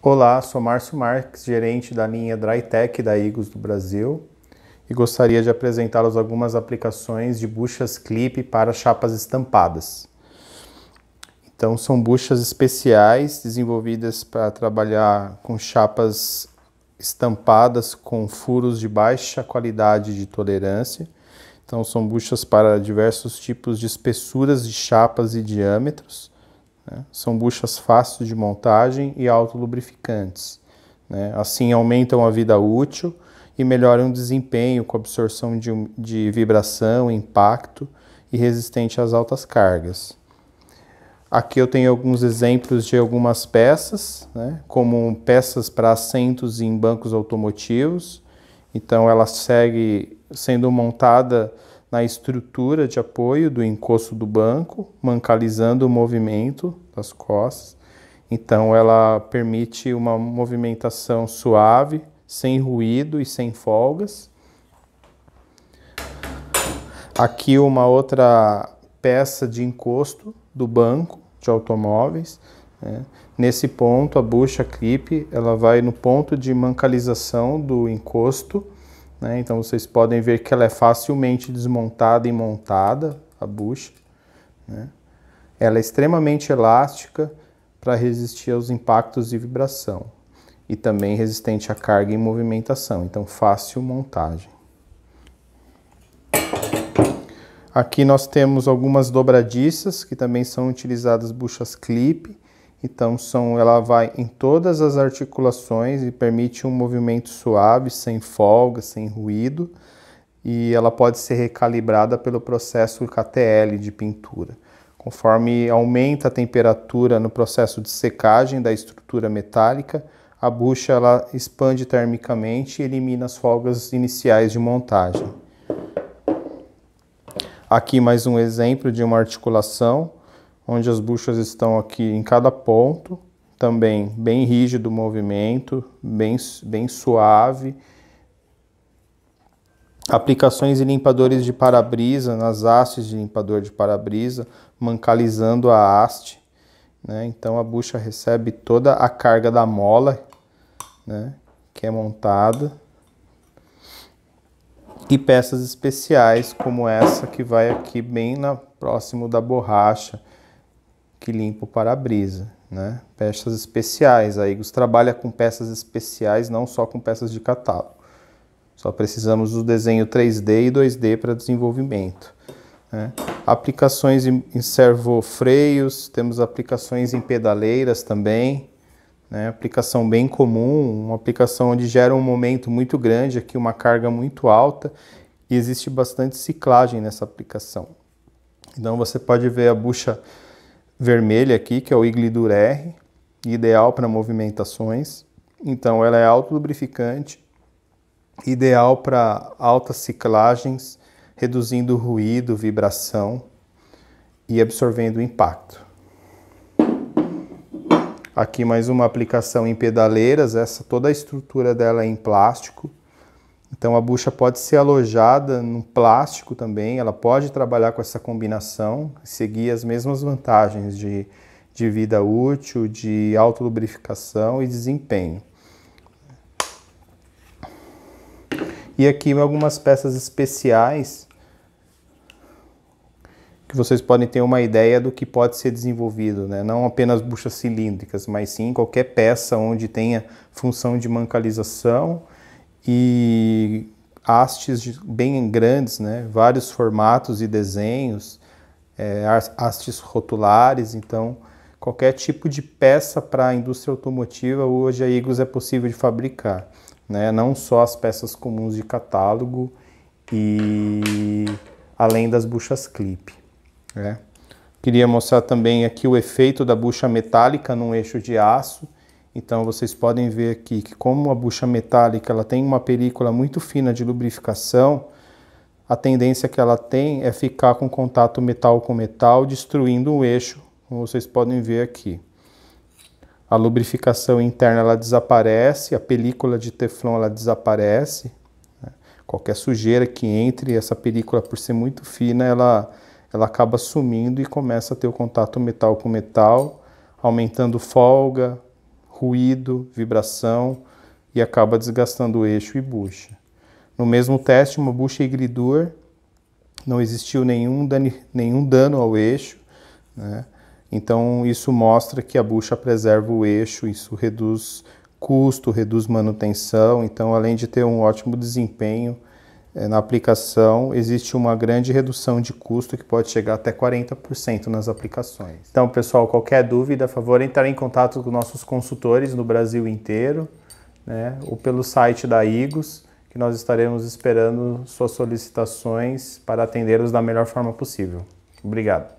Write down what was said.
Olá, sou Márcio Marques, gerente da linha DryTech da Igos do Brasil e gostaria de apresentá-los algumas aplicações de buchas clip para chapas estampadas. Então, são buchas especiais desenvolvidas para trabalhar com chapas estampadas com furos de baixa qualidade de tolerância. Então, são buchas para diversos tipos de espessuras de chapas e diâmetros né? São buchas fáceis de montagem e autolubrificantes. Né? Assim, aumentam a vida útil e melhoram o desempenho com absorção de, de vibração, impacto e resistente às altas cargas. Aqui eu tenho alguns exemplos de algumas peças, né? como peças para assentos em bancos automotivos. Então, ela segue sendo montada na estrutura de apoio do encosto do banco, mancalizando o movimento das costas. Então, ela permite uma movimentação suave, sem ruído e sem folgas. Aqui, uma outra peça de encosto do banco de automóveis. Né? Nesse ponto, a bucha clipe ela vai no ponto de mancalização do encosto né? Então vocês podem ver que ela é facilmente desmontada e montada, a bucha. Né? Ela é extremamente elástica para resistir aos impactos de vibração e também resistente à carga e movimentação, então fácil montagem. Aqui nós temos algumas dobradiças que também são utilizadas buchas clipe então são, ela vai em todas as articulações e permite um movimento suave, sem folga, sem ruído, e ela pode ser recalibrada pelo processo KTL de pintura. Conforme aumenta a temperatura no processo de secagem da estrutura metálica, a bucha ela expande termicamente e elimina as folgas iniciais de montagem. Aqui mais um exemplo de uma articulação onde as buchas estão aqui em cada ponto, também bem rígido o movimento, bem, bem suave. Aplicações e limpadores de para-brisa, nas hastes de limpador de para-brisa, mancalizando a haste. Né? Então a bucha recebe toda a carga da mola né? que é montada. E peças especiais como essa que vai aqui bem na, próximo da borracha, que limpa o para-brisa, né? Peças especiais, a Igos trabalha com peças especiais, não só com peças de catálogo. Só precisamos do desenho 3D e 2D para desenvolvimento. Né? Aplicações em servofreios, temos aplicações em pedaleiras também, né? aplicação bem comum, uma aplicação onde gera um momento muito grande, aqui uma carga muito alta, e existe bastante ciclagem nessa aplicação. Então você pode ver a bucha vermelha aqui, que é o Iglidur R, ideal para movimentações. Então, ela é auto lubrificante ideal para altas ciclagens, reduzindo ruído, vibração e absorvendo impacto. Aqui mais uma aplicação em pedaleiras, essa toda a estrutura dela é em plástico. Então a bucha pode ser alojada no plástico também, ela pode trabalhar com essa combinação, seguir as mesmas vantagens de, de vida útil, de autolubrificação e desempenho. E aqui algumas peças especiais que vocês podem ter uma ideia do que pode ser desenvolvido, né? não apenas buchas cilíndricas, mas sim qualquer peça onde tenha função de mancalização e hastes bem grandes, né? vários formatos e desenhos, é, hastes rotulares, então qualquer tipo de peça para a indústria automotiva hoje a Igos é possível de fabricar, né? não só as peças comuns de catálogo e além das buchas clip. Né? Queria mostrar também aqui o efeito da bucha metálica num eixo de aço, então vocês podem ver aqui que como a bucha metálica ela tem uma película muito fina de lubrificação, a tendência que ela tem é ficar com contato metal com metal, destruindo o eixo, como vocês podem ver aqui. A lubrificação interna ela desaparece, a película de teflon ela desaparece. Né? Qualquer sujeira que entre, essa película por ser muito fina, ela, ela acaba sumindo e começa a ter o contato metal com metal, aumentando folga, ruído, vibração e acaba desgastando o eixo e bucha. No mesmo teste, uma bucha gridor não existiu nenhum, dano, nenhum dano ao eixo, né? então isso mostra que a bucha preserva o eixo, isso reduz custo, reduz manutenção, então além de ter um ótimo desempenho, é, na aplicação existe uma grande redução de custo que pode chegar até 40% nas aplicações. Então, pessoal, qualquer dúvida, a favor, entrar em contato com nossos consultores no Brasil inteiro, né, ou pelo site da IGOS, que nós estaremos esperando suas solicitações para atendê-los da melhor forma possível. Obrigado.